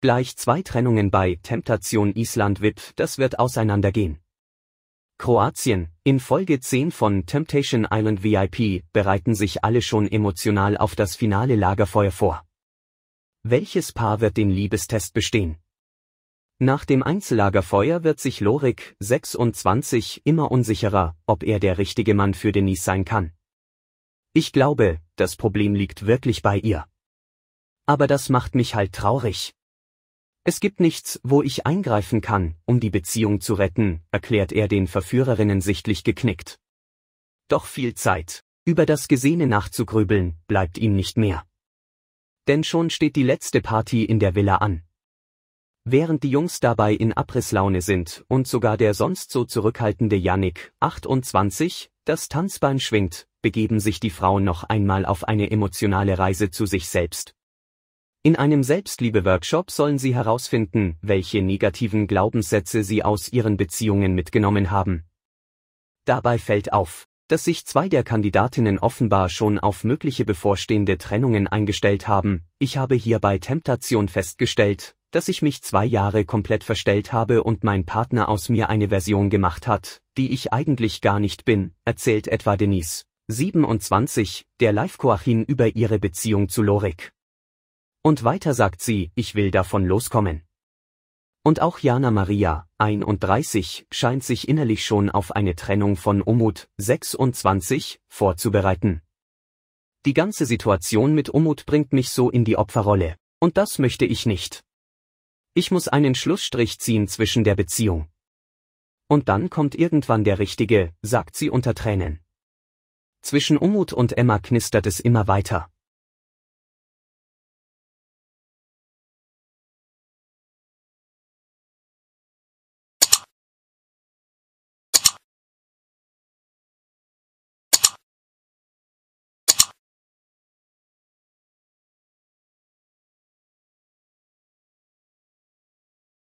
Gleich zwei Trennungen bei Temptation Island VIP, das wird auseinandergehen. Kroatien, in Folge 10 von Temptation Island VIP, bereiten sich alle schon emotional auf das finale Lagerfeuer vor. Welches Paar wird den Liebestest bestehen? Nach dem Einzellagerfeuer wird sich Lorik, 26, immer unsicherer, ob er der richtige Mann für Denise sein kann. Ich glaube, das Problem liegt wirklich bei ihr. Aber das macht mich halt traurig. Es gibt nichts, wo ich eingreifen kann, um die Beziehung zu retten, erklärt er den Verführerinnen sichtlich geknickt. Doch viel Zeit, über das Gesehene nachzugrübeln, bleibt ihm nicht mehr. Denn schon steht die letzte Party in der Villa an. Während die Jungs dabei in Abrisslaune sind und sogar der sonst so zurückhaltende Yannick, 28, das Tanzbein schwingt, begeben sich die Frauen noch einmal auf eine emotionale Reise zu sich selbst. In einem Selbstliebe-Workshop sollen sie herausfinden, welche negativen Glaubenssätze sie aus ihren Beziehungen mitgenommen haben. Dabei fällt auf, dass sich zwei der Kandidatinnen offenbar schon auf mögliche bevorstehende Trennungen eingestellt haben. Ich habe hier bei Temptation festgestellt, dass ich mich zwei Jahre komplett verstellt habe und mein Partner aus mir eine Version gemacht hat, die ich eigentlich gar nicht bin, erzählt etwa Denise, 27, der Live-Koachin über ihre Beziehung zu Lorik. Und weiter sagt sie, ich will davon loskommen. Und auch Jana Maria, 31, scheint sich innerlich schon auf eine Trennung von Umut, 26, vorzubereiten. Die ganze Situation mit Umut bringt mich so in die Opferrolle. Und das möchte ich nicht. Ich muss einen Schlussstrich ziehen zwischen der Beziehung. Und dann kommt irgendwann der Richtige, sagt sie unter Tränen. Zwischen Umut und Emma knistert es immer weiter.